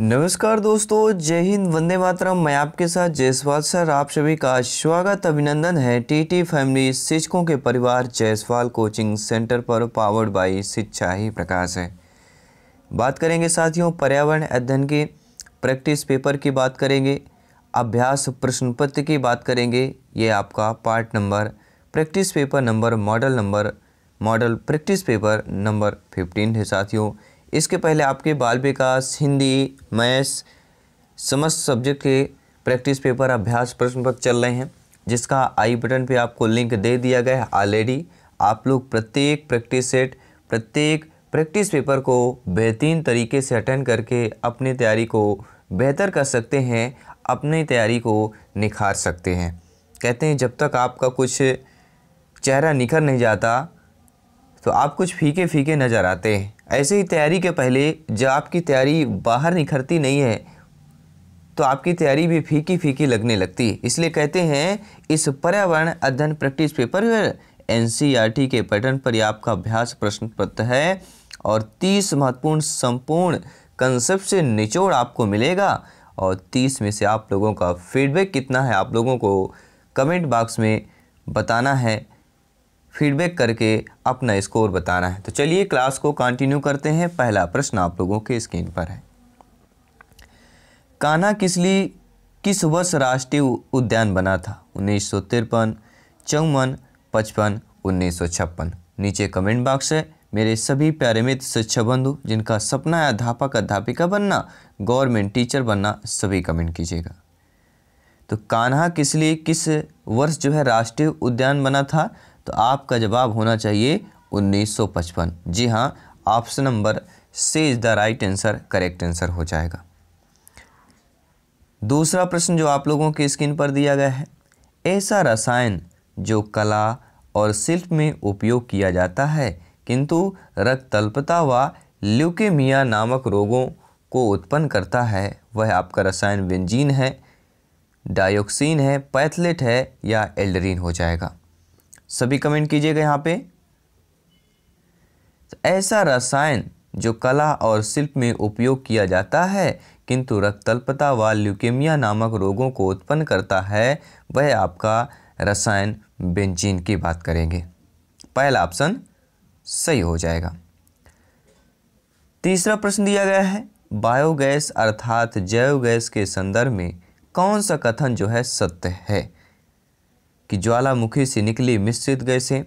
नमस्कार दोस्तों जय हिंद वंदे मातरम मैं आपके साथ जयसवाल सर आप सभी का स्वागत अभिनंदन है टीटी फैमिली शिक्षकों के परिवार जयसवाल कोचिंग सेंटर पर पावर्ड बाई शिक्षा ही प्रकाश है बात करेंगे साथियों पर्यावरण अध्ययन के प्रैक्टिस पेपर की बात करेंगे अभ्यास प्रश्न पत्र की बात करेंगे ये आपका part number practice paper number model number model practice paper number fifteen है साथियों इसके पहले आपके बाल विकास हिंदी मैथ्स समस्त सब्जेक्ट के प्रैक्टिस पेपर अभ्यास प्रश्न पत्र चल रहे हैं जिसका आई बटन पे आपको लिंक दे दिया गया है ऑलरेडी आप लोग प्रत्येक प्रैक्टिस सेट प्रत्येक प्रैक्टिस पेपर को बेहतरीन तरीके से अटेंड करके अपनी तैयारी को बेहतर कर सकते हैं अपनी तैयारी को निखार सकते हैं कहते हैं जब तक आपका कुछ चेहरा निखर नहीं जाता तो आप कुछ फीके फीके नज़र आते हैं ऐसे ही तैयारी के पहले जब आपकी तैयारी बाहर निखरती नहीं है तो आपकी तैयारी भी फीकी फीकी लगने लगती है इसलिए कहते हैं इस पर्यावरण अध्ययन प्रैक्टिस पेपर एन के पैटर्न पर यह आपका अभ्यास प्रश्न पत्र है और 30 महत्वपूर्ण संपूर्ण कंसेप्ट से निचोड़ आपको मिलेगा और 30 में से आप लोगों का फीडबैक कितना है आप लोगों को कमेंट बॉक्स में बताना है फीडबैक करके अपना स्कोर बताना है तो चलिए क्लास को कंटिन्यू करते हैं पहला प्रश्न आप लोगों के स्क्रीन पर है कान्हा किसली किस वर्ष राष्ट्रीय उद्यान बना था उन्नीस सौ तिरपन चौवन पचपन उन्नीस सौ छप्पन नीचे कमेंट बॉक्स है मेरे सभी प्यारे मित्र शिक्षा बंधु जिनका सपना है अध्यापक अध्यापिका बनना गवर्नमेंट टीचर बनना सभी कमेंट कीजिएगा तो कान्हा किस लिए किस वर्ष जो है राष्ट्रीय उद्यान बना था तो आपका जवाब होना चाहिए 1955 जी हाँ ऑप्शन नंबर से is the right answer correct answer हो जाएगा दूसरा प्रश्न जो आप लोगों की स्क्रीन पर दिया गया है ऐसा रसायन जो कला और शिल्प में उपयोग किया जाता है किंतु रक्त तल्पता व ल्यूकेमिया नामक रोगों को उत्पन्न करता है वह आपका रसायन वेंजीन है डायोक्सिन है पैथलेट है या एल्डरीन हो जाएगा सभी कमेंट कीजिएगा यहाँ पे तो ऐसा रसायन जो कला और शिल्प में उपयोग किया जाता है किंतु रक्तल्पता व ल्यूकेमिया नामक रोगों को उत्पन्न करता है वह आपका रसायन बेंजीन की बात करेंगे पहला ऑप्शन सही हो जाएगा तीसरा प्रश्न दिया गया है बायोगैस अर्थात जैव गैस के संदर्भ में कौन सा कथन जो है सत्य है कि ज्वालामुखी से निकली मिश्रित गैसें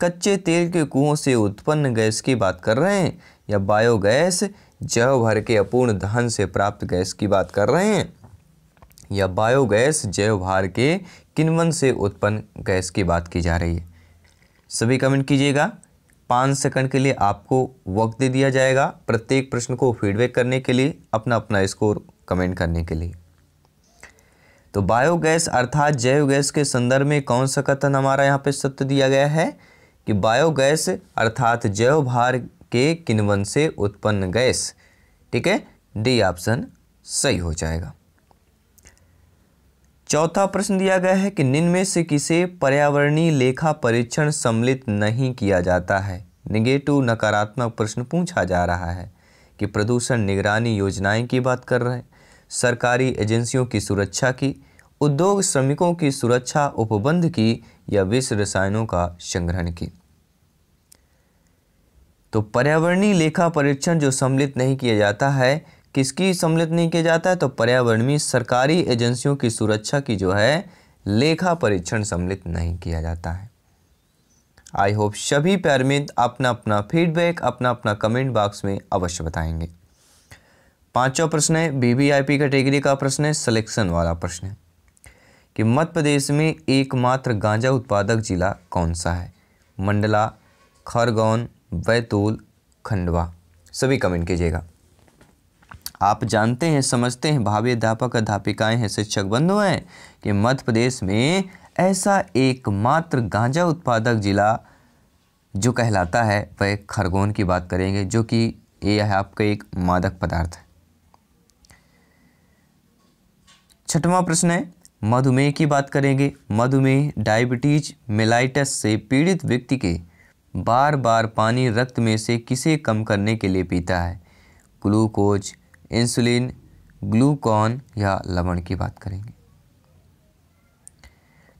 कच्चे तेल के कुओं से उत्पन्न गैस की बात कर रहे हैं या बायोगैस जह भर के अपूर्ण दहन से प्राप्त गैस की बात कर रहे हैं या बायोगैस जैव भार के किनवन से उत्पन्न गैस की बात की जा रही है सभी कमेंट कीजिएगा पाँच सेकंड के लिए आपको वक्त दे दिया जाएगा प्रत्येक प्रश्न को फीडबैक करने के लिए अपना अपना स्कोर कमेंट करने के लिए तो बायोगैस अर्थात जैव गैस के संदर्भ में कौन सा कथन हमारा यहाँ पे सत्य दिया गया है कि बायोगैस अर्थात जैव भार के किनवन से उत्पन्न गैस ठीक है डी ऑप्शन सही हो जाएगा चौथा प्रश्न दिया गया है कि निम्न से किसे पर्यावरणीय लेखा परीक्षण सम्मिलित नहीं किया जाता है निगेटिव नकारात्मक प्रश्न पूछा जा रहा है कि प्रदूषण निगरानी योजनाएं की बात कर रहे हैं सरकारी एजेंसियों की सुरक्षा की उद्योग श्रमिकों की सुरक्षा उपबंध की या विष रसायनों का संग्रहण की तो पर्यावरणीय लेखा परीक्षण जो सम्मिलित नहीं किया जाता है किसकी सम्मिलित नहीं किया जाता है तो पर्यावरणीय सरकारी एजेंसियों की सुरक्षा की जो है लेखा परीक्षण सम्मिलित नहीं किया जाता है आई होप सभी पैरमित अपना अपना फीडबैक अपना अपना कमेंट बॉक्स में अवश्य बताएंगे पांचवा प्रश्न है बीबीआईपी कैटेगरी का प्रश्न है सिलेक्शन वाला प्रश्न है कि मध्य प्रदेश में एकमात्र गांजा उत्पादक जिला कौन सा है मंडला खरगोन बैतूल खंडवा सभी कमेंट कीजिएगा आप जानते हैं समझते हैं भावी अध्यापक अध्यापिकाएं हैं शिक्षक बंधु हैं कि मध्य प्रदेश में ऐसा एकमात्र गांजा उत्पादक जिला जो कहलाता है वह खरगोन की बात करेंगे जो कि यह है आपका एक मादक पदार्थ है छठवां प्रश्न है मधुमेह की बात करेंगे मधुमेह डायबिटीज मेलाइटस से पीड़ित व्यक्ति के बार बार पानी रक्त में से किसे कम करने के लिए पीता है ग्लूकोज इंसुलिन ग्लूकॉन या लवण की बात करेंगे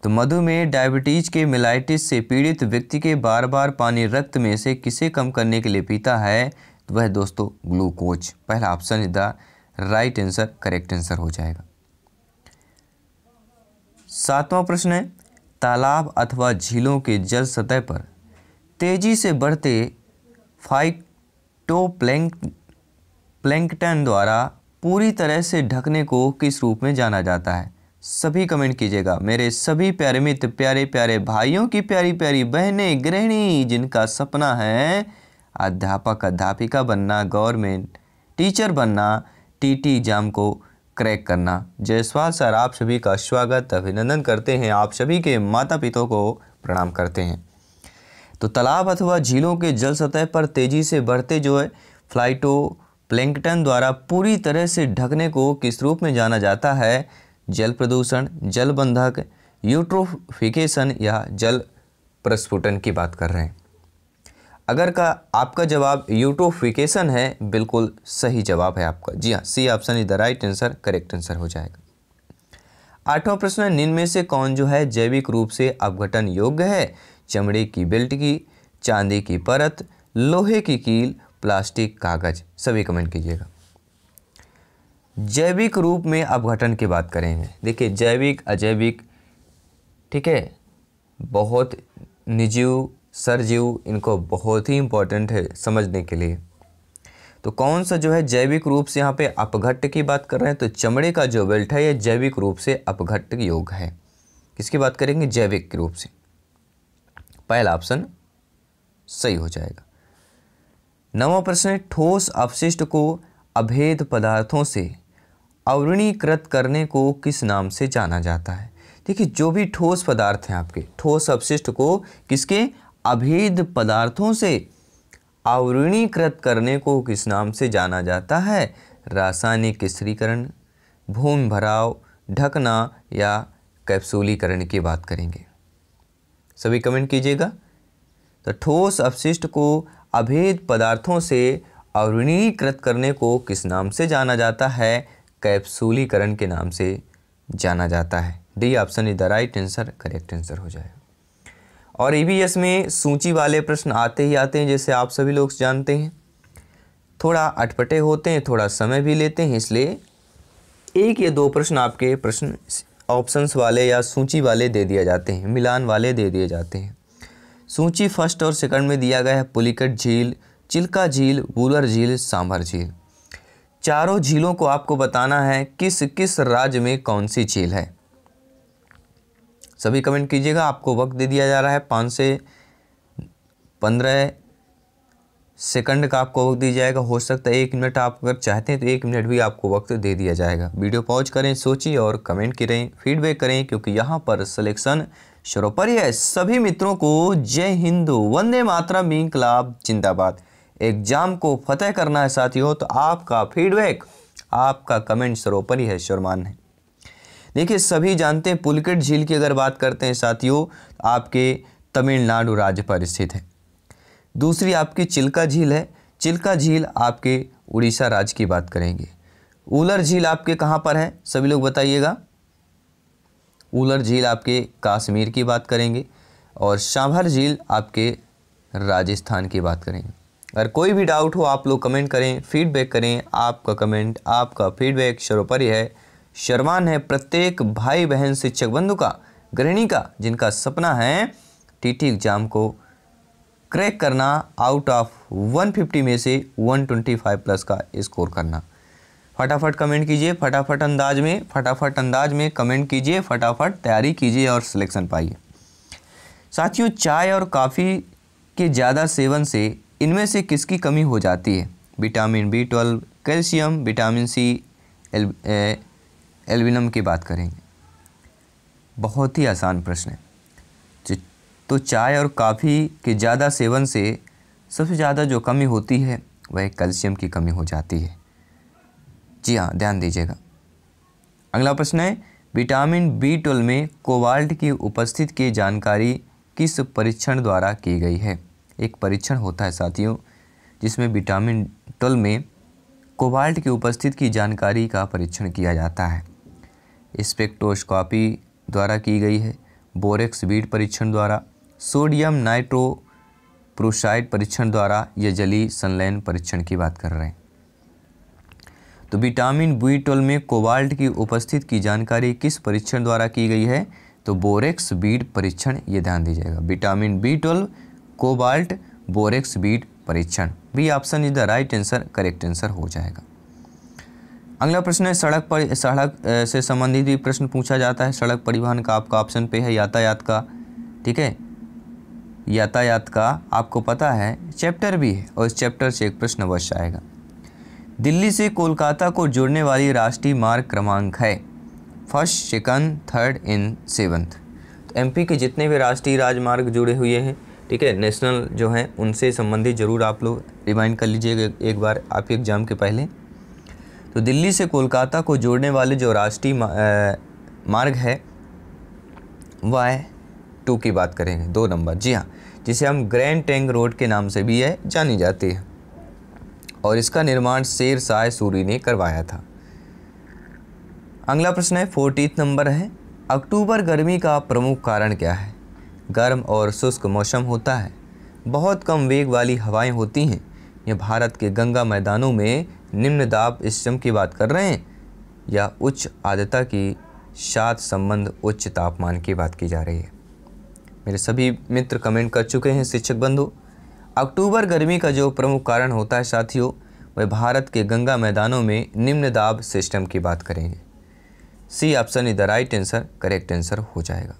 तो मधुमेह डायबिटीज के मेलाइटिस से पीड़ित व्यक्ति के बार बार पानी रक्त में से किसे कम करने के लिए पीता है तो वह दोस्तों ग्लूकोज पहला ऑप्शन इधर the right answer correct answer हो जाएगा सातवां प्रश्न है तालाब अथवा झीलों के जल सतह पर तेजी से बढ़ते प्लैंक प्लैंकटन द्वारा पूरी तरह से ढकने को किस रूप में जाना जाता है सभी कमेंट कीजिएगा मेरे सभी प्यारे मित्र प्यारे प्यारे भाइयों की प्यारी प्यारी बहनें गृहिणी जिनका सपना है अध्यापक अध्यापिका बनना गवर्नमेंट टीचर बनना टीटी एग्ज़ाम को क्रैक करना जयसवाल सर आप सभी का स्वागत अभिनंदन करते हैं आप सभी के माता पिता को प्रणाम करते हैं तो तालाब अथवा झीलों के जल सतह पर तेज़ी से बढ़ते जो है फ्लाइटो प्लैंकटन द्वारा पूरी तरह से ढकने को किस रूप में जाना जाता है जल प्रदूषण जल बंधक यूट्रोफिकेशन या जल प्रस्फुटन की बात कर रहे हैं अगर का आपका जवाब यूटोफिकेशन है बिल्कुल सही जवाब है आपका जी हाँ C option is the right answer correct answer हो जाएगा आठवां प्रश्न निम्न से कौन जो है जैविक रूप से अपघटन योग्य है चमड़े की बेल्ट की चांदी की परत लोहे की कील प्लास्टिक कागज सभी कमेंट कीजिएगा जैविक रूप में अपघटन की बात करेंगे देखिए जैविक अजैविक ठीक है बहुत निजीव सरजीव इनको बहुत ही इम्पोर्टेंट है समझने के लिए तो कौन सा जो है जैविक रूप से यहाँ पे अपघट्ट की बात कर रहे हैं तो चमड़े का जो बेल्ट है ये जैविक रूप से अपघट्ट योग है किसकी बात करेंगे जैविक रूप से पहला ऑप्शन सही हो जाएगा नवा प्रश्न है ठोस अपशिष्ट को अभेद पदार्थों से अवरणीकृत करने को किस नाम से जाना जाता है देखिए जो भी ठोस पदार्थ हैं आपके ठोस अपशिष्ट को किसके अभेद पदार्थों से आवरणीकृत करने को किस नाम से जाना जाता है रासायनिक स्त्रीकरण भूमि भराव ढकना या कैप्सूलीकरण की बात करेंगे सभी कमेंट कीजिएगा तो ठोस अवशिष्ट को अभेद पदार्थों से अवरणीकृत करने को किस नाम से जाना जाता है कैप्सूलीकरण के नाम से जाना जाता है D option is the right answer correct answer हो जाएगा और ई में सूची वाले प्रश्न आते ही आते हैं जैसे आप सभी लोग जानते हैं थोड़ा अटपटे होते हैं थोड़ा समय भी लेते हैं इसलिए एक या दो प्रश्न आपके प्रश्न ऑप्शंस वाले या सूची वाले दे दिए जाते हैं मिलान वाले दे दिए जाते हैं सूची फर्स्ट और सेकंड में दिया गया है पुलिकट झील चिल्का झील वूलर झील सांभर झील चारों झीलों को आपको बताना है किस किस राज्य में कौन सी झील है सभी कमेंट कीजिएगा आपको वक्त दे दिया जा रहा है पाँच से पंद्रह सेकंड का आपको वक्त दिया जाएगा हो सकता है एक मिनट आप अगर चाहते हैं तो एक मिनट भी आपको वक्त दे दिया जाएगा वीडियो पॉज करें सोचिए और कमेंट करें फीडबैक करें क्योंकि यहाँ पर सिलेक्शन सर्वोपरि है सभी मित्रों को जय हिंद वंदे मातरम मीन क्लाब जिंदाबाद एग्जाम को फतेह करना है साथियों तो आपका फीडबैक आपका कमेंट सर्वोपरि है शर्मान है देखिए सभी जानते हैं पुलकेट झील की अगर बात करते हैं साथियों तो आपके तमिलनाडु राज्य पर स्थित है दूसरी आपकी चिल्का झील है चिल्का झील आपके उड़ीसा राज्य की बात करेंगे उलर झील आपके कहाँ पर है सभी लोग बताइएगा उलर झील आपके काश्मीर की बात करेंगे और सांभर झील आपके राजस्थान की बात करेंगे अगर कोई भी डाउट हो आप लोग कमेंट करें फीडबैक करें आपका कमेंट आपका फीडबैक सर्वोपरि है शर्वान है प्रत्येक भाई बहन शिक्षक बंधु का गृहिणी का जिनका सपना है टीटी एग्जाम को क्रैक करना आउट ऑफ 150 में से 125 प्लस का स्कोर करना फटाफट कमेंट कीजिए फटाफट अंदाज में फटाफट अंदाज में कमेंट कीजिए फटाफट तैयारी कीजिए और सिलेक्शन पाइए साथियों चाय और काफ़ी के ज़्यादा सेवन से इनमें से किसकी कमी हो जाती है vitamin B twelve calcium vitamin C एल एल्विनम की बात करेंगे बहुत ही आसान प्रश्न है तो चाय और काफ़ी के ज़्यादा सेवन से सबसे ज़्यादा जो कमी होती है वह कैल्शियम की कमी हो जाती है जी हाँ ध्यान दीजिएगा अगला प्रश्न है विटामिन बी ट्वेल्व में कोवाल्ट की उपस्थिति की जानकारी किस परीक्षण द्वारा की गई है एक परीक्षण होता है साथियों जिसमें विटामिन ट्वेल्व में कोवाल्ट की उपस्थिति की जानकारी का परीक्षण किया जाता है स्पेक्ट्रोस्कॉपी द्वारा की गई है बोरेक्स बीड परीक्षण द्वारा सोडियम नाइट्रो प्रोसाइड परीक्षण द्वारा या जली संलयन परीक्षण की बात कर रहे हैं तो विटामिन बी ट्वेल्व में कोबाल्ट की उपस्थित की जानकारी किस परीक्षण द्वारा की गई है तो बोरेक्स बीड परीक्षण ये ध्यान दीजिएगा vitamin B twelve cobalt borax bead परीक्षण B option is the right answer correct answer हो जाएगा अगला प्रश्न है सड़क पर सड़क से संबंधित भी प्रश्न पूछा जाता है सड़क परिवहन का आपका ऑप्शन पे है यातायात का ठीक है यातायात का आपको पता है चैप्टर भी है और इस चैप्टर से एक प्रश्न अवश्य आएगा दिल्ली से कोलकाता को जोड़ने वाली राष्ट्रीय मार्ग क्रमांक है फर्स्ट सेकंड थर्ड इन सेवन्थ तो एमपी के जितने भी राष्ट्रीय राजमार्ग जुड़े हुए हैं ठीक है नेशनल जो हैं उनसे संबंधित ज़रूर आप लोग रिमाइंड कर लीजिएगा एक बार आपके एग्ज़ाम के पहले तो दिल्ली से कोलकाता को जोड़ने वाले जो राष्ट्रीय मार्ग है वह है टू की बात करेंगे दो नंबर जी हाँ जिसे हम ग्रैंड टैंक रोड के नाम से भी है जानी जाती है और इसका निर्माण शेर शाह सूरी ने करवाया था अगला प्रश्न है फोर्टीथ नंबर है अक्टूबर गर्मी का प्रमुख कारण क्या है गर्म और शुष्क मौसम होता है बहुत कम वेग वाली हवाएं होती हैं यह भारत के गंगा मैदानों में निम्न दाब स्टम की बात कर रहे हैं या उच्च आद्रता की शात संबंध उच्च तापमान की बात की जा रही है मेरे सभी मित्र कमेंट कर चुके हैं शिक्षक बंधु अक्टूबर गर्मी का जो प्रमुख कारण होता है साथियों वह भारत के गंगा मैदानों में निम्न दाब सिस्टम की बात करेंगे C option is the right answer correct answer हो जाएगा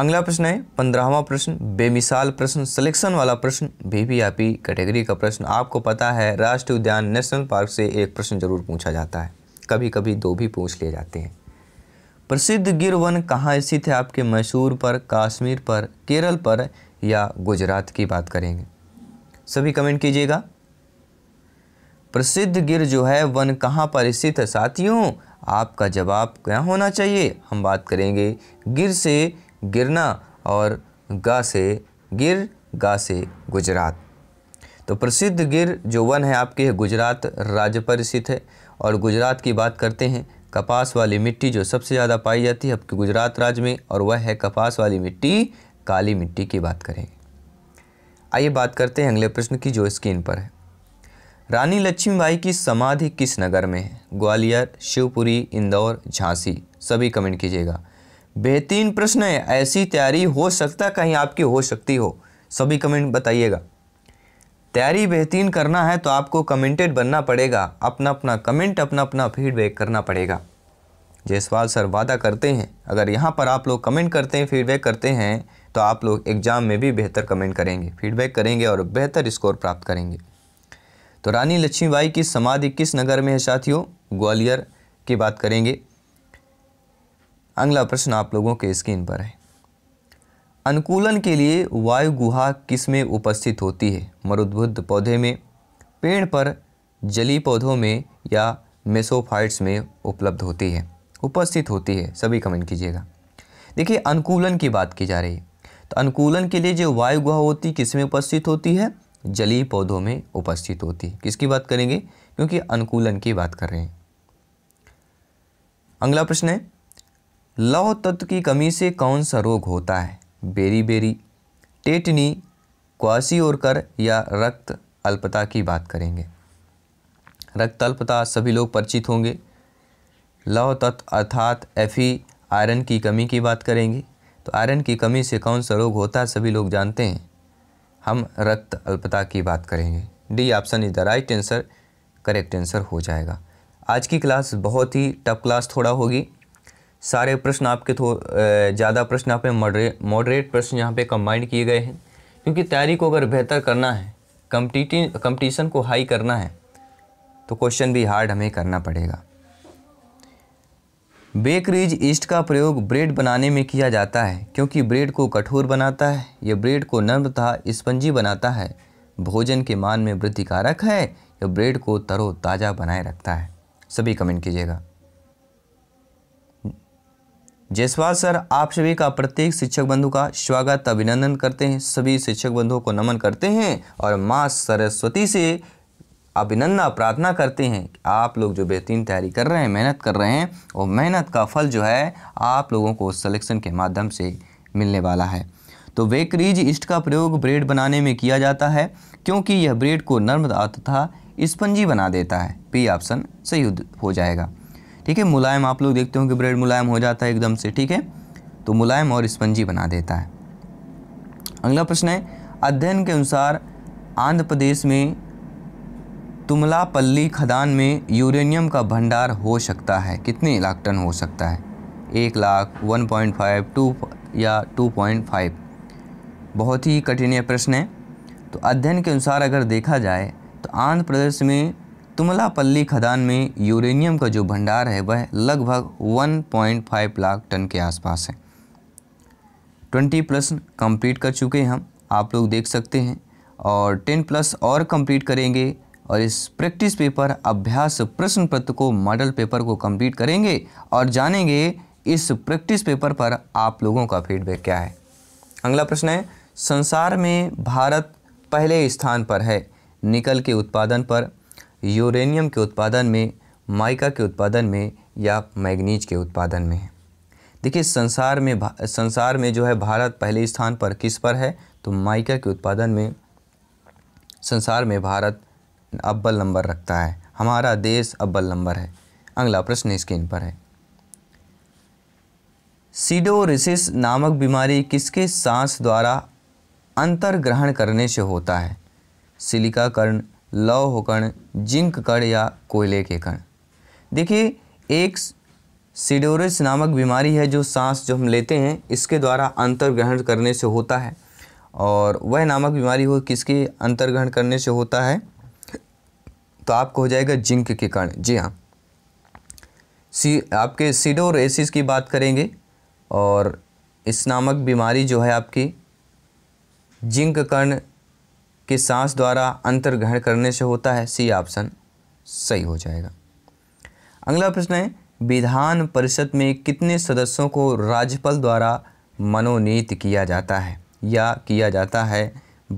अगला प्रश्न है पंद्रहवा प्रश्न बेमिसाल प्रश्न सिलेक्शन वाला प्रश्न वीवीआईपी कैटेगरी का प्रश्न आपको पता है राष्ट्रीय उद्यान नेशनल पार्क से एक प्रश्न जरूर पूछा जाता है कभी कभी दो भी पूछ लिए जाते हैं प्रसिद्ध गिर वन कहाँ स्थित है आपके मैसूर पर काश्मीर पर केरल पर या गुजरात की बात करेंगे सभी कमेंट कीजिएगा प्रसिद्ध गिर जो है वन कहाँ पर स्थित है साथियों आपका जवाब क्या होना चाहिए हम बात करेंगे गिर से गिरना और गा से गिर गा से गुजरात तो प्रसिद्ध गिर जो वन है आपके गुजरात राज्य पर स्थित है और गुजरात की बात करते हैं कपास वाली मिट्टी जो सबसे ज़्यादा पाई जाती है आपके गुजरात राज्य में और वह है कपास वाली मिट्टी काली मिट्टी की बात करें आइए बात करते हैं अगले प्रश्न की जो स्क्रीन पर है रानी लक्ष्मीबाई की समाधि किस नगर में है ग्वालियर शिवपुरी इंदौर झांसी सभी कमेंट कीजिएगा बेहतरीन प्रश्न है ऐसी तैयारी हो सकता कहीं आपकी हो सकती हो सभी कमेंट बताइएगा तैयारी बेहतरीन करना है तो आपको कमेंटेड बनना पड़ेगा अपना अपना कमेंट अपना अपना फीडबैक करना पड़ेगा जयसवाल सर वादा करते हैं अगर यहाँ पर आप लोग कमेंट करते हैं फीडबैक करते हैं तो आप लोग एग्ज़ाम में भी बेहतर कमेंट करेंगे फीडबैक करेंगे और बेहतर स्कोर प्राप्त करेंगे तो रानी लक्ष्मीबाई की समाधि किस नगर में है साथियों ग्वालियर की बात करेंगे अगला प्रश्न आप लोगों के स्क्रीन पर है अनुकूलन के लिए वायु गुहा किस में उपस्थित होती है मरुद्भुद पौधे में पेड़ पर जली पौधों में या मेसोफाइट्स में उपलब्ध होती है उपस्थित होती है सभी कमेंट कीजिएगा देखिए अनुकूलन की बात की जा रही है तो अनुकूलन के लिए जो वायु गुहा होती किस में उपस्थित होती है जली पौधों में उपस्थित होती है किसकी बात करेंगे क्योंकि अनुकूलन की बात कर रहे हैं अगला प्रश्न है लौह तत्व की कमी से कौन सा रोग होता है बेरी बेरी टेटनी क्वासी और कर या रक्त अल्पता की बात करेंगे रक्त अल्पता सभी लोग परिचित होंगे लौह तत्व अर्थात एफी आयरन की कमी की बात करेंगे तो आयरन की कमी से कौन सा रोग होता है सभी लोग जानते हैं हम रक्त अल्पता की बात करेंगे D option is the right answer correct answer हो जाएगा आज की क्लास बहुत ही टफ क्लास थोड़ा होगी सारे प्रश्न आपके थो ज़्यादा प्रश्न यहाँ पे मॉडरेट प्रश्न यहाँ पे कंबाइंड किए गए हैं क्योंकि तैयारी को अगर बेहतर करना है कम्पटिटी कम्पटिशन को हाई करना है तो क्वेश्चन भी हार्ड हमें करना पड़ेगा बेकरीज ईस्ट का प्रयोग ब्रेड बनाने में किया जाता है क्योंकि ब्रेड को कठोर बनाता है यह ब्रेड को नर्म तथा स्पंजी बनाता है भोजन के मान में वृद्धिकारक है यह ब्रेड को तरोताज़ा बनाए रखता है सभी कमेंट कीजिएगा जयसवाल सर आप सभी का प्रत्येक शिक्षक बंधु का स्वागत अभिनंदन करते हैं सभी शिक्षक बंधुओं को नमन करते हैं और माँ सरस्वती से अभिनंदन प्रार्थना करते हैं कि आप लोग जो बेहतरीन तैयारी कर रहे हैं मेहनत कर रहे हैं और मेहनत का फल जो है आप लोगों को सलेक्शन के माध्यम से मिलने वाला है तो वेकरीज इष्ट का प्रयोग ब्रेड बनाने में किया जाता है क्योंकि यह ब्रेड को नर्म तथा स्पंजी बना देता है पी ऑप्शन सही हो जाएगा ठीक है मुलायम आप लोग देखते हो कि ब्रेड मुलायम हो जाता है एकदम से ठीक है तो मुलायम और स्पंजी बना देता है अगला प्रश्न है अध्ययन के अनुसार आंध्र प्रदेश में तुमलापल्ली खदान में यूरेनियम का भंडार हो सकता है कितने लाख टन हो सकता है एक lakh one point five two या टू पॉइंट फाइव बहुत ही कठिन प्रश्न है तो अध्ययन के अनुसार अगर देखा जाए तो आंध्र प्रदेश में तुमलापल्ली खदान में यूरेनियम का जो भंडार है वह लगभग 1.5 लाख टन के आसपास है 20 प्लस कंप्लीट कर चुके हैं हम आप लोग देख सकते हैं और 10 प्लस और कंप्लीट करेंगे और इस प्रैक्टिस पेपर अभ्यास प्रश्न पत्र को मॉडल पेपर को कंप्लीट करेंगे और जानेंगे इस प्रैक्टिस पेपर पर आप लोगों का फीडबैक क्या है अगला प्रश्न है संसार में भारत पहले स्थान पर है निकल के उत्पादन पर यूरेनियम के उत्पादन में माइका के उत्पादन में या मैग्नीज के उत्पादन में है देखिए संसार में संसार में जो है भारत पहले स्थान पर किस पर है तो माइका के उत्पादन में संसार में भारत अव्वल नंबर रखता है हमारा देश अव्वल नंबर है अगला प्रश्न स्क्रीन पर है सीडोरिसिस नामक बीमारी किसके सांस द्वारा अंतर्ग्रहण करने से होता है सिलिका कर्ण लौह कण जिंक कण या कोयले के कण देखिए एक सिडोरिस नामक बीमारी है जो सांस जो हम लेते हैं इसके द्वारा अंतर्ग्रहण करने से होता है और वह नामक बीमारी हो किसके अंतर्ग्रहण करने से होता है तो आपको हो जाएगा जिंक के कण जी हाँ सी आपके सीडोरेसिस की बात करेंगे और इस नामक बीमारी जो है आपकी जिंक कण कि सांस द्वारा अंतर्ग्रहण करने से होता है सी ऑप्शन सही हो जाएगा अगला प्रश्न है विधान परिषद में कितने सदस्यों को राज्यपाल द्वारा मनोनीत किया जाता है या किया जाता है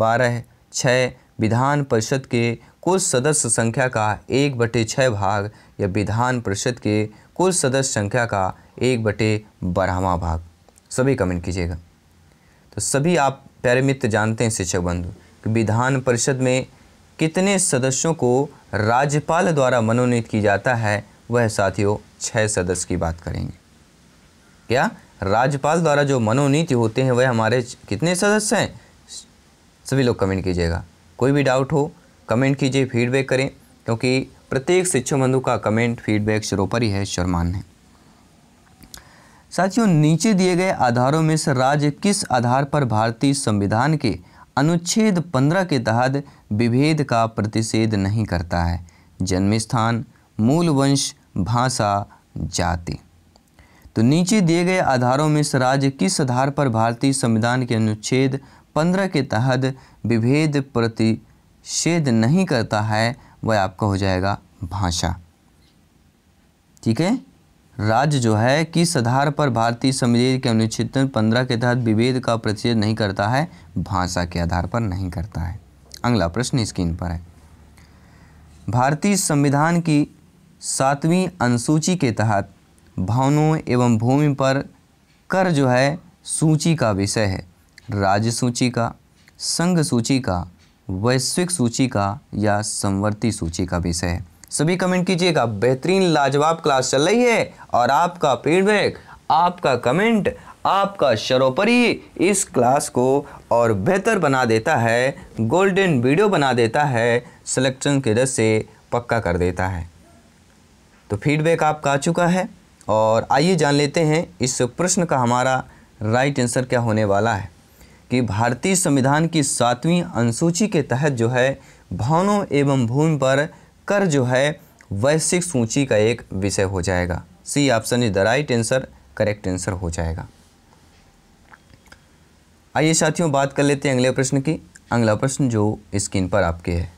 बारह छः विधान परिषद के कुल सदस्य संख्या का एक बटे छः भाग या विधान परिषद के कुल सदस्य संख्या का एक बटे बारहवा भाग सभी कमेंट कीजिएगा तो सभी आप प्यारे मित्र जानते हैं शिक्षक बंधु विधान परिषद में कितने सदस्यों को राज्यपाल द्वारा मनोनीत की जाता है वह साथियों छः सदस्य की बात करेंगे क्या राज्यपाल द्वारा जो मनोनीति होते हैं वह हमारे कितने सदस्य हैं सभी लोग कमेंट कीजिएगा कोई भी डाउट हो कमेंट कीजिए फीडबैक करें क्योंकि प्रत्येक शिक्षक बंधु का कमेंट फीडबैक सरोपरि है शर्मान है साथियों नीचे दिए गए आधारों में से राज्य किस आधार पर भारतीय संविधान के अनुच्छेद पंद्रह के तहत विभेद का प्रतिषेध नहीं करता है जन्म स्थान मूल वंश भाषा जाति तो नीचे दिए गए आधारों में स्वराज किस आधार पर भारतीय संविधान के अनुच्छेद पंद्रह के तहत विभेद प्रतिषेध नहीं करता है वह आपका हो जाएगा भाषा ठीक है राज्य जो है किस आधार पर भारतीय संविधान के अनुच्छेद पंद्रह के तहत विभेद का प्रतिषेध नहीं करता है भाषा के आधार पर नहीं करता है अगला प्रश्न स्क्रीन पर है भारतीय संविधान की सातवीं अनुसूची के तहत भवनों एवं भूमि पर कर जो है सूची का विषय है राज्य सूची का संघ सूची का वैश्विक सूची का या संवर्ती सूची का विषय है सभी कमेंट कीजिएगा बेहतरीन लाजवाब क्लास चल रही है और आपका फीडबैक आपका कमेंट आपका शरोपरी इस क्लास को और बेहतर बना देता है गोल्डन वीडियो बना देता है सिलेक्शन के रस से पक्का कर देता है तो फीडबैक आपका आ चुका है और आइए जान लेते हैं इस प्रश्न का हमारा राइट आंसर क्या होने वाला है कि भारतीय संविधान की सातवीं अनुसूची के तहत जो है भवनों एवं भूमि पर कर जो है वैश्विक सूची का एक विषय हो जाएगा C option is the right answer correct answer हो जाएगा आइए साथियों बात कर लेते हैं अगले प्रश्न की अगला प्रश्न जो स्क्रीन पर आपके है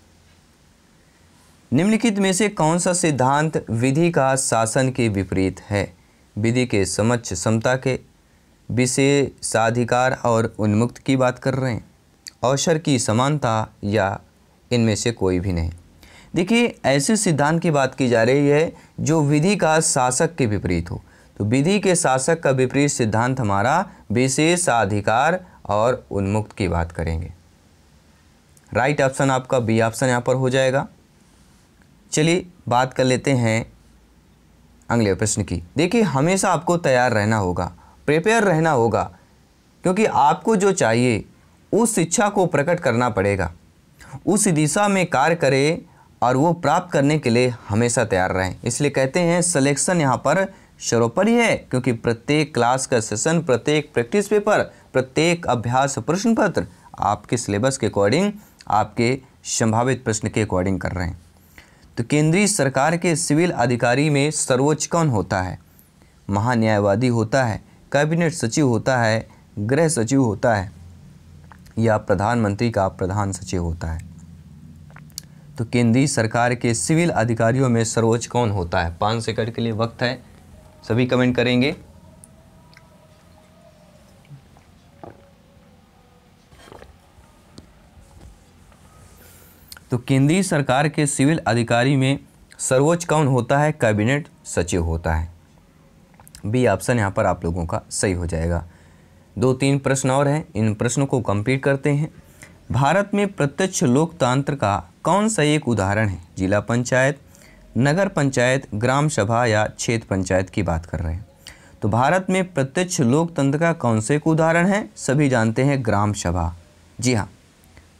निम्नलिखित में से कौन सा सिद्धांत विधि का शासन के विपरीत है विधि के समक्ष समता के विशेषाधिकार और उन्मुक्त की बात कर रहे हैं अवसर की समानता या इनमें से कोई भी नहीं देखिए ऐसे सिद्धांत की बात की जा रही है जो विधि का शासक के विपरीत हो तो विधि के शासक का विपरीत सिद्धांत हमारा विशेषाधिकार और उन्मुक्त की बात करेंगे राइट ऑप्शन आपका बी ऑप्शन यहाँ पर हो जाएगा चलिए बात कर लेते हैं अगले प्रश्न की देखिए हमेशा आपको तैयार रहना होगा प्रिपेयर रहना होगा क्योंकि आपको जो चाहिए उस शिक्षा को प्रकट करना पड़ेगा उस दिशा में कार्य करें और वो प्राप्त करने के लिए हमेशा तैयार रहें इसलिए कहते हैं सिलेक्शन यहाँ पर सर्वोपरि है क्योंकि प्रत्येक क्लास का सेशन प्रत्येक प्रैक्टिस पेपर प्रत्येक अभ्यास प्रश्न पत्र आपके सिलेबस के अकॉर्डिंग आपके संभावित प्रश्न के अकॉर्डिंग कर रहे हैं तो केंद्रीय सरकार के सिविल अधिकारी में सर्वोच्च कौन होता है महान्यायवादी होता है कैबिनेट सचिव होता है गृह सचिव होता है या प्रधानमंत्री का प्रधान सचिव होता है तो केंद्रीय सरकार के सिविल अधिकारियों में सर्वोच्च कौन होता है पाँच सेकंड के लिए वक्त है सभी कमेंट करेंगे तो केंद्रीय सरकार के सिविल अधिकारी में सर्वोच्च कौन होता है कैबिनेट सचिव होता है बी ऑप्शन यहाँ पर आप लोगों का सही हो जाएगा दो तीन प्रश्न और हैं इन प्रश्नों को कंप्लीट करते हैं भारत में प्रत्यक्ष लोकतंत्र का कौन सा एक उदाहरण है जिला पंचायत नगर पंचायत ग्राम सभा या क्षेत्र पंचायत की बात कर रहे हैं तो भारत में प्रत्यक्ष लोकतंत्र का कौन सा एक उदाहरण है सभी जानते हैं ग्राम सभा जी हाँ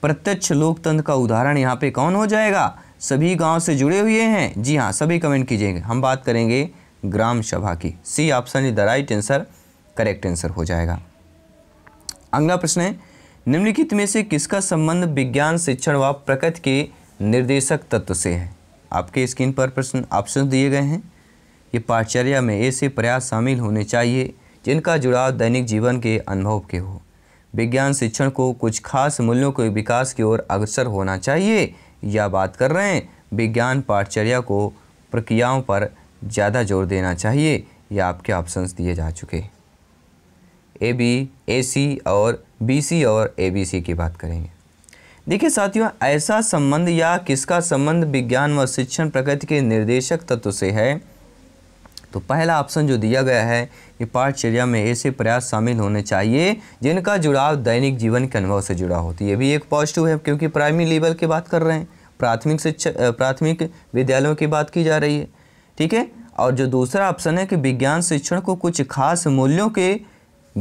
प्रत्यक्ष लोकतंत्र का उदाहरण यहाँ पे कौन हो जाएगा सभी गांव से जुड़े हुए हैं जी हाँ सभी कमेंट कीजिएगा हम बात करेंगे ग्राम सभा की C option is the right answer correct answer हो जाएगा अगला प्रश्न है निम्नलिखित में से किसका संबंध विज्ञान शिक्षण व प्रकृति के निर्देशक तत्व से है आपके स्क्रीन पर प्रश्न ऑप्शन दिए गए हैं ये पाठचर्या में ऐसे प्रयास शामिल होने चाहिए जिनका जुड़ाव दैनिक जीवन के अनुभव के हो विज्ञान शिक्षण को कुछ खास मूल्यों के विकास की ओर अग्रसर होना चाहिए या बात कर रहे हैं विज्ञान पाठचर्या को प्रक्रियाओं पर ज़्यादा जोर देना चाहिए या आपके ऑप्शंस दिए जा चुके हैं ए बी ए सी और बी सी और ए बी सी की बात करेंगे देखिए साथियों ऐसा संबंध या किसका संबंध विज्ञान व शिक्षण प्रगति के निर्देशक तत्व से है तो पहला ऑप्शन जो दिया गया है कि पाठचर्या में ऐसे प्रयास शामिल होने चाहिए जिनका जुड़ाव दैनिक जीवन के अनुभव से जुड़ा होती है ये भी एक पॉजिटिव है क्योंकि प्राइमरी लेवल की बात कर रहे हैं प्राथमिक शिक्षा प्राथमिक विद्यालयों की बात की जा रही है ठीक है और जो दूसरा ऑप्शन है कि विज्ञान शिक्षण को कुछ खास मूल्यों के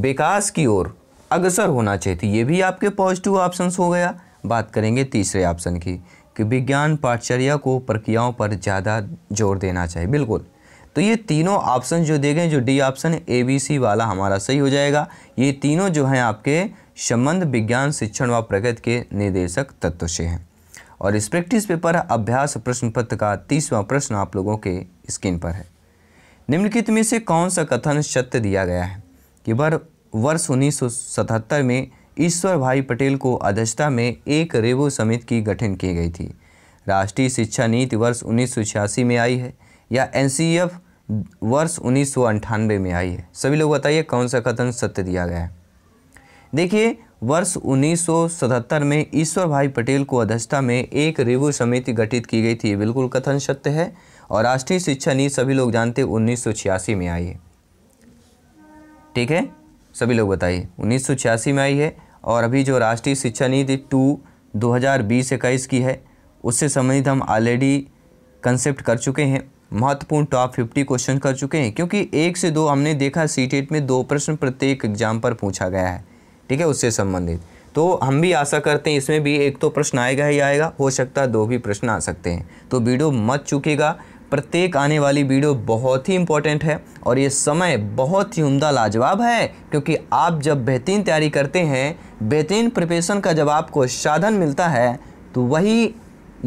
विकास की ओर अग्रसर होना चाहिए ये भी आपके पॉजिटिव ऑप्शन हो गया बात करेंगे तीसरे ऑप्शन की कि विज्ञान पाठचर्या को प्रक्रियाओं पर ज़्यादा जोर देना चाहिए बिल्कुल तो ये तीनों ऑप्शन जो दे गए जो D option A B C वाला हमारा सही हो जाएगा ये तीनों जो हैं आपके संबंध विज्ञान शिक्षण व प्रगति के निदेशक तत्व से हैं और इस प्रैक्टिस पेपर अभ्यास प्रश्न पत्र का तीसवा प्रश्न आप लोगों के स्क्रीन पर है निम्नलिखित में से कौन सा कथन सत्य दिया गया है कि वर्ष उन्नीस में ईश्वर भाई पटेल को अध्यक्षता में एक रेवो समिति की गठन की गई थी राष्ट्रीय शिक्षा नीति वर्ष उन्नीस में आई है या एन वर्ष उन्नीस में आई है सभी लोग बताइए कौन सा कथन सत्य दिया गया है देखिए वर्ष 1977 में ईश्वर भाई पटेल को अध्यक्षता में एक रिव्यू समिति गठित की गई थी बिल्कुल कथन सत्य है और राष्ट्रीय शिक्षा नीति सभी लोग जानते उन्नीस में आई है ठीक है सभी लोग बताइए उन्नीस में आई है और अभी जो राष्ट्रीय शिक्षा नीति टू दो हज़ार की है उससे संबंधित हम ऑलरेडी कंसेप्ट कर चुके हैं महत्वपूर्ण टॉप फिफ्टी क्वेश्चन कर चुके हैं क्योंकि एक से दो हमने देखा सी टेट e में दो प्रश्न प्रत्येक एग्जाम पर पूछा गया है ठीक है उससे संबंधित तो हम भी आशा करते हैं इसमें भी एक तो प्रश्न आएगा ही आएगा हो सकता है दो भी प्रश्न आ सकते हैं तो वीडियो मत चुकेगा प्रत्येक आने वाली वीडियो बहुत ही इंपॉर्टेंट है और ये समय बहुत ही उमदा लाजवाब है क्योंकि आप जब बेहतरीन तैयारी करते हैं बेहतरीन प्रिपरेशन का जब आपको साधन मिलता है तो वही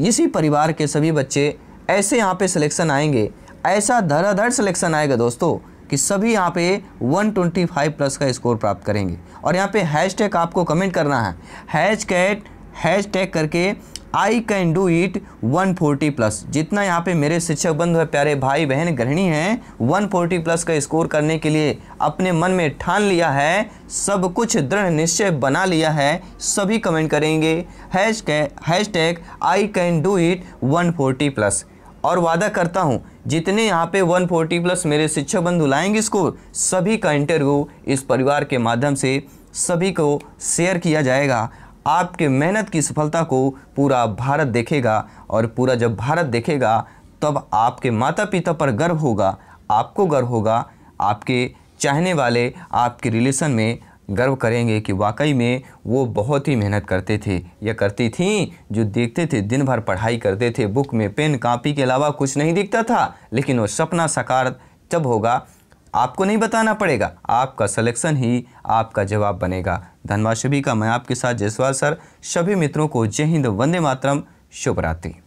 इसी परिवार के सभी बच्चे ऐसे यहाँ पे सिलेक्शन आएंगे ऐसा धराधड़ सिलेक्शन आएगा दोस्तों कि सभी यहाँ पे 125 प्लस का स्कोर प्राप्त करेंगे और यहाँ पे हैश आपको कमेंट करना है हैश कैट हैश टैग करके I can do it 140 plus जितना यहाँ पे मेरे शिक्षक बंधु है प्यारे भाई बहन गृहिणी हैं 140 प्लस का स्कोर करने के लिए अपने मन में ठान लिया है सब कुछ दृढ़ निश्चय बना लिया है सभी कमेंट करेंगे hash hashtag I can do it 140 plus और वादा करता हूँ जितने यहाँ पे 140 प्लस मेरे शिक्षक बंधु लाएंगे स्कोर सभी का इंटरव्यू इस परिवार के माध्यम से सभी को शेयर किया जाएगा आपके मेहनत की सफलता को पूरा भारत देखेगा और पूरा जब भारत देखेगा तब आपके माता पिता पर गर्व होगा आपको गर्व होगा आपके चाहने वाले आपके रिलेशन में गर्व करेंगे कि वाकई में वो बहुत ही मेहनत करते थे या करती थीं जो देखते थे दिन भर पढ़ाई करते थे बुक में पेन कापी के अलावा कुछ नहीं दिखता था लेकिन वो सपना साकार तब होगा आपको नहीं बताना पड़ेगा आपका सिलेक्शन ही आपका जवाब बनेगा धन्यवाद सभी का मैं आपके साथ जयसवाल सर सभी मित्रों को जय हिंद वंदे मातरम शुभरात्रि